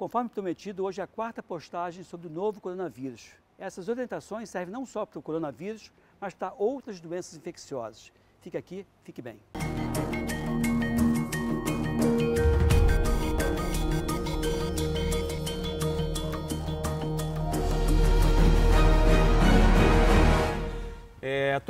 Conforme prometido, hoje é a quarta postagem sobre o novo coronavírus. Essas orientações servem não só para o coronavírus, mas para outras doenças infecciosas. Fique aqui, fique bem.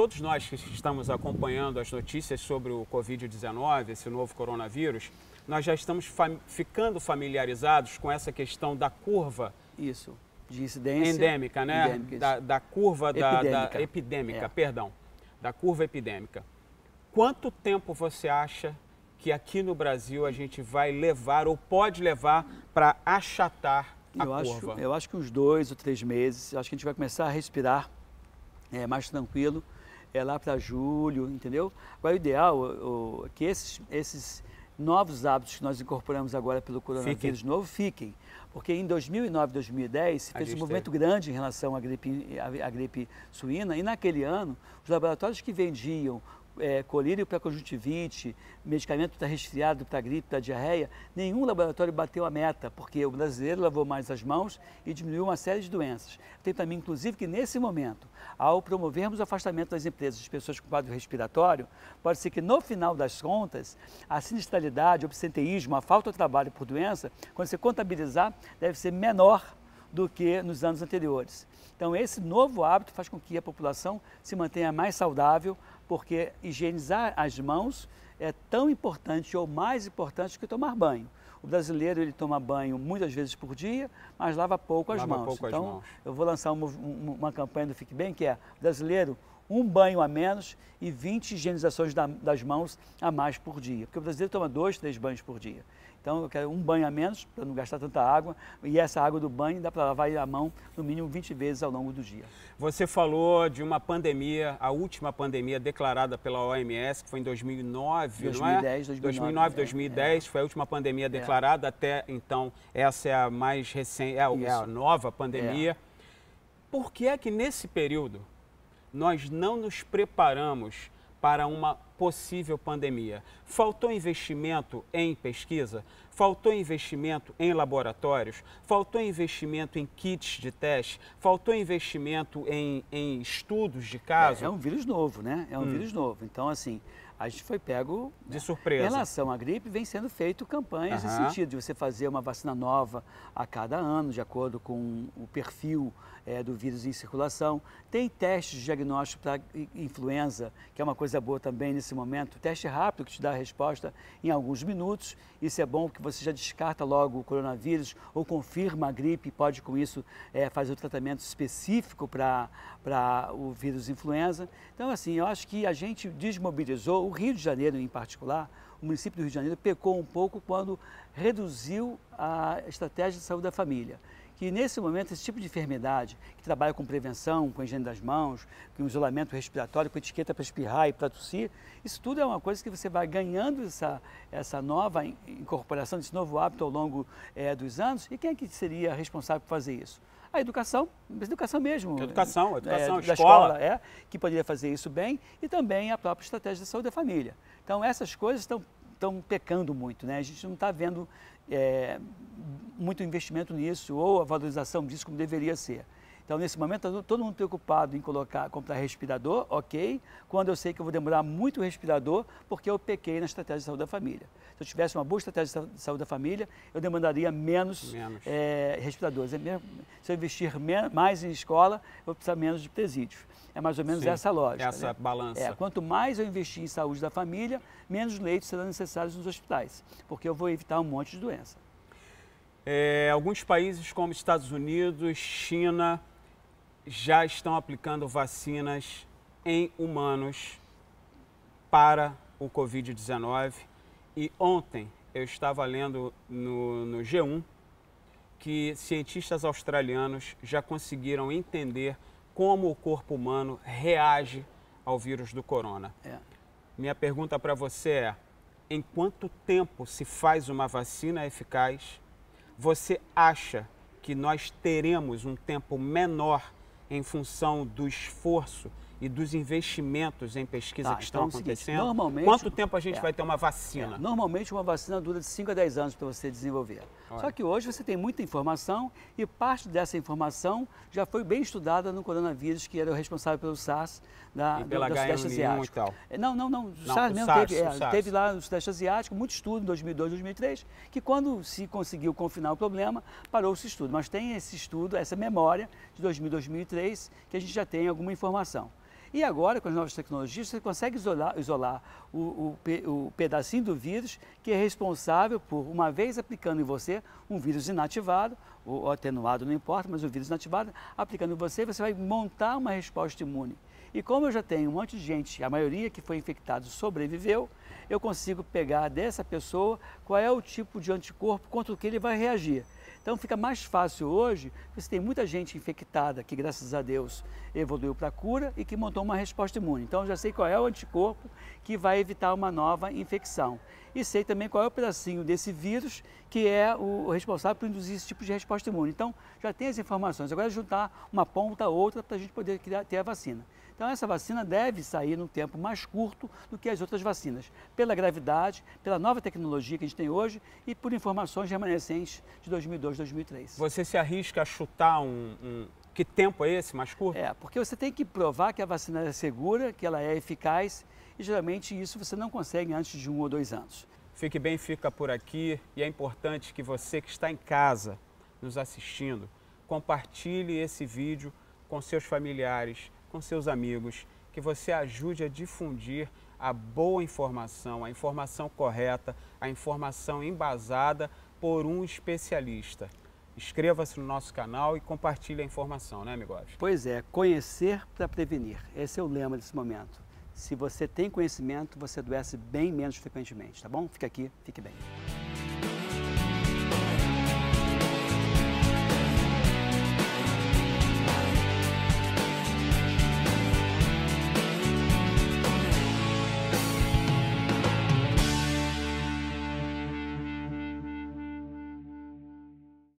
todos nós que estamos acompanhando as notícias sobre o Covid-19, esse novo coronavírus, nós já estamos fam ficando familiarizados com essa questão da curva. Isso, de incidência. Endêmica, né? Endêmica, da, da, curva epidêmica. Da, da epidêmica, é. perdão. Da curva epidêmica. Quanto tempo você acha que aqui no Brasil a gente vai levar ou pode levar para achatar a eu curva? Acho, eu acho que uns dois ou três meses. Acho que a gente vai começar a respirar é, mais tranquilo é lá para julho, entendeu? Agora, o ideal o, o, é que esses, esses novos hábitos que nós incorporamos agora pelo coronavírus fiquem. novo fiquem. Porque em 2009, 2010, se fez um movimento teve. grande em relação à gripe, à, à gripe suína, e naquele ano, os laboratórios que vendiam é, colírio para conjuntivite, medicamento para resfriado, para gripe, para diarreia, nenhum laboratório bateu a meta, porque o brasileiro lavou mais as mãos e diminuiu uma série de doenças. Tem também, inclusive, que nesse momento, ao promovermos o afastamento das empresas de pessoas com quadro respiratório, pode ser que no final das contas, a sinistralidade, o absenteísmo, a falta de trabalho por doença, quando você contabilizar, deve ser menor do que nos anos anteriores. Então, esse novo hábito faz com que a população se mantenha mais saudável, porque higienizar as mãos é tão importante ou mais importante que tomar banho. O brasileiro ele toma banho muitas vezes por dia, mas lava pouco lava as mãos. Pouco então, as mãos. eu vou lançar uma, uma campanha do Fique Bem que é brasileiro um banho a menos e 20 higienizações das mãos a mais por dia. Porque o brasileiro toma dois, três banhos por dia. Então eu quero um banho a menos para não gastar tanta água e essa água do banho dá para lavar a mão no mínimo 20 vezes ao longo do dia. Você falou de uma pandemia, a última pandemia declarada pela OMS, que foi em 2009, 2010, não é? 2009, 2009 é, 2010 é. foi a última pandemia é. declarada, é. até então essa é a mais recente, é a, é nova pandemia. É. Por que é que nesse período nós não nos preparamos para uma possível pandemia. Faltou investimento em pesquisa, faltou investimento em laboratórios, faltou investimento em kits de teste, faltou investimento em, em estudos de é, caso. É, é um vírus novo, né? É um hum. vírus novo. Então, assim, a gente foi pego de né, surpresa. Em relação à gripe, vem sendo feito campanhas uhum. nesse sentido, de você fazer uma vacina nova a cada ano, de acordo com o perfil é, do vírus em circulação. Tem testes de diagnóstico para influenza, que é uma coisa boa também nesse momento. Teste rápido que te dá a resposta em alguns minutos. Isso é bom porque você já descarta logo o coronavírus ou confirma a gripe e pode, com isso, é, fazer o um tratamento específico para o vírus influenza. Então, assim, eu acho que a gente desmobilizou o Rio de Janeiro em particular, o município do Rio de Janeiro pecou um pouco quando reduziu a estratégia de saúde da família. Que nesse momento, esse tipo de enfermidade, que trabalha com prevenção, com higiene das mãos, com isolamento respiratório, com etiqueta para espirrar e para tossir, isso tudo é uma coisa que você vai ganhando essa, essa nova incorporação, desse novo hábito ao longo é, dos anos. E quem é que seria responsável por fazer isso? a educação, a educação mesmo. Educação, né, educação, é, escola. escola. É, que poderia fazer isso bem e também a própria estratégia de saúde da família. Então essas coisas estão estão pecando muito, né? A gente não está vendo é, muito investimento nisso ou a valorização disso como deveria ser. Então, nesse momento, todo mundo preocupado em colocar, comprar respirador, ok, quando eu sei que eu vou demorar muito o respirador, porque eu pequei na estratégia de saúde da família. Se eu tivesse uma boa estratégia de saúde da família, eu demandaria menos, menos. Eh, é, respiradores. Se eu investir mais em escola, eu vou precisar menos de presídios. É mais ou menos Sim, essa lógica. Essa né? balança. É, quanto mais eu investir em saúde da família, menos leitos serão necessários nos hospitais, porque eu vou evitar um monte de doença. É, alguns países como Estados Unidos, China, já estão aplicando vacinas em humanos para o Covid-19. E ontem eu estava lendo no, no G1 que cientistas australianos já conseguiram entender como o corpo humano reage ao vírus do corona. É. Minha pergunta para você é: em quanto tempo se faz uma vacina eficaz? Você acha que nós teremos um tempo menor em função do esforço e dos investimentos em pesquisa tá, que estão então, é acontecendo? Seguinte, normalmente, Quanto tempo a gente é, vai ter uma vacina? É, normalmente uma vacina dura de 5 a 10 anos para você desenvolver. Olha. Só que hoje você tem muita informação e parte dessa informação já foi bem estudada no coronavírus, que era o responsável pelo SARS da, e pela do, Sudeste Asiático. E tal. É, não, não, não. O não, SARS mesmo SARS, teve, é, SARS. teve lá no Sudeste Asiático muito estudo em 2002, 2003, que quando se conseguiu confinar o problema, parou esse estudo. Mas tem esse estudo, essa memória de 2000, 2003, que a gente já tem alguma informação. E agora, com as novas tecnologias, você consegue isolar, isolar o, o, o pedacinho do vírus que é responsável por, uma vez aplicando em você, um vírus inativado, ou atenuado, não importa, mas o vírus inativado, aplicando em você, você vai montar uma resposta imune. E como eu já tenho um monte de gente, a maioria que foi infectado sobreviveu, eu consigo pegar dessa pessoa qual é o tipo de anticorpo contra o que ele vai reagir. Então fica mais fácil hoje, porque tem muita gente infectada que, graças a Deus, evoluiu para a cura e que montou uma resposta imune. Então já sei qual é o anticorpo que vai evitar uma nova infecção. E sei também qual é o pedacinho desse vírus que é o responsável por induzir esse tipo de resposta imune. Então já tem as informações. Agora é juntar uma ponta a outra para a gente poder criar, ter a vacina. Então, essa vacina deve sair num tempo mais curto do que as outras vacinas, pela gravidade, pela nova tecnologia que a gente tem hoje e por informações remanescentes de 2002, 2003. Você se arrisca a chutar um, um... Que tempo é esse mais curto? É, porque você tem que provar que a vacina é segura, que ela é eficaz e geralmente isso você não consegue antes de um ou dois anos. Fique bem, fica por aqui e é importante que você que está em casa nos assistindo compartilhe esse vídeo com seus familiares, com seus amigos, que você ajude a difundir a boa informação, a informação correta, a informação embasada por um especialista. Inscreva-se no nosso canal e compartilhe a informação, né, amigo? Pois é, conhecer para prevenir. Esse é o lema desse momento. Se você tem conhecimento, você adoece bem menos frequentemente, tá bom? Fica aqui, fique bem.